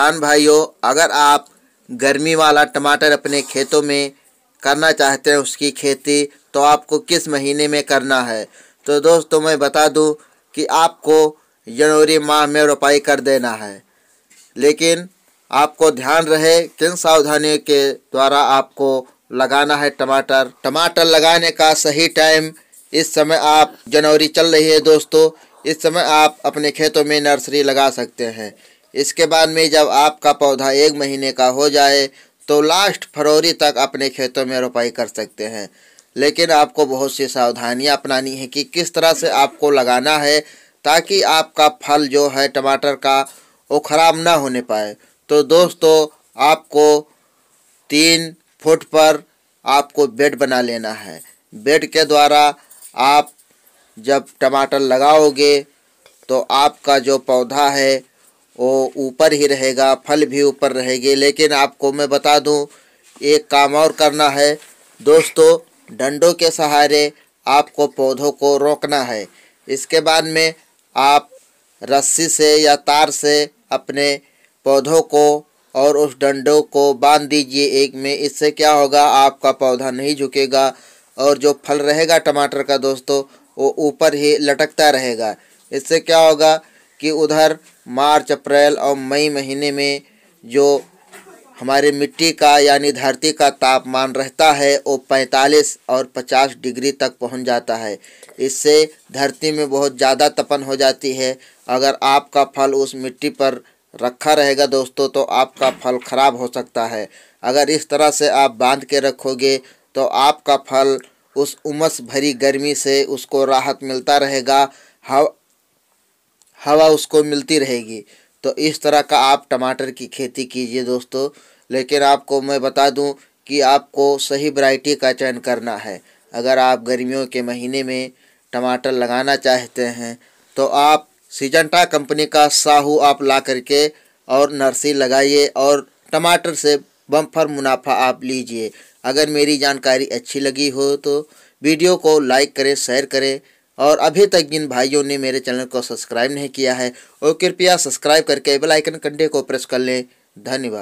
किसान भाइयों अगर आप गर्मी वाला टमाटर अपने खेतों में करना चाहते हैं उसकी खेती तो आपको किस महीने में करना है तो दोस्तों मैं बता दूं कि आपको जनवरी माह में रोपाई कर देना है लेकिन आपको ध्यान रहे किन सावधानियों के द्वारा आपको लगाना है टमाटर टमाटर लगाने का सही टाइम इस समय आप जनवरी चल रही है दोस्तों इस समय आप अपने खेतों में नर्सरी लगा सकते हैं इसके बाद में जब आपका पौधा एक महीने का हो जाए तो लास्ट फरवरी तक अपने खेतों में रोपाई कर सकते हैं लेकिन आपको बहुत सी सावधानियां अपनानी है कि किस तरह से आपको लगाना है ताकि आपका फल जो है टमाटर का वो ख़राब ना होने पाए तो दोस्तों आपको तीन फुट पर आपको बेड बना लेना है बेड के द्वारा आप जब टमाटर लगाओगे तो आपका जो पौधा है वो ऊपर ही रहेगा फल भी ऊपर रहेगी लेकिन आपको मैं बता दूं एक काम और करना है दोस्तों डंडों के सहारे आपको पौधों को रोकना है इसके बाद में आप रस्सी से या तार से अपने पौधों को और उस डंडों को बांध दीजिए एक में इससे क्या होगा आपका पौधा नहीं झुकेगा और जो फल रहेगा टमाटर का दोस्तों वो ऊपर ही लटकता रहेगा इससे क्या होगा कि उधर मार्च अप्रैल और मई महीने में जो हमारे मिट्टी का यानी धरती का तापमान रहता है वो 45 और 50 डिग्री तक पहुंच जाता है इससे धरती में बहुत ज़्यादा तपन हो जाती है अगर आपका फल उस मिट्टी पर रखा रहेगा दोस्तों तो आपका फल ख़राब हो सकता है अगर इस तरह से आप बांध के रखोगे तो आपका फल उस उमस भरी गर्मी से उसको राहत मिलता रहेगा हवा हवा उसको मिलती रहेगी तो इस तरह का आप टमाटर की खेती कीजिए दोस्तों लेकिन आपको मैं बता दूं कि आपको सही वैरायटी का चयन करना है अगर आप गर्मियों के महीने में टमाटर लगाना चाहते हैं तो आप सीजनटा कंपनी का साहू आप ला करके और नर्सी लगाइए और टमाटर से बम्फर मुनाफा आप लीजिए अगर मेरी जानकारी अच्छी लगी हो तो वीडियो को लाइक करें शेयर करें और अभी तक जिन भाइयों ने मेरे चैनल को सब्सक्राइब नहीं किया है वो कृपया सब्सक्राइब करके बेल आइकन कंडे को प्रेस कर लें धन्यवाद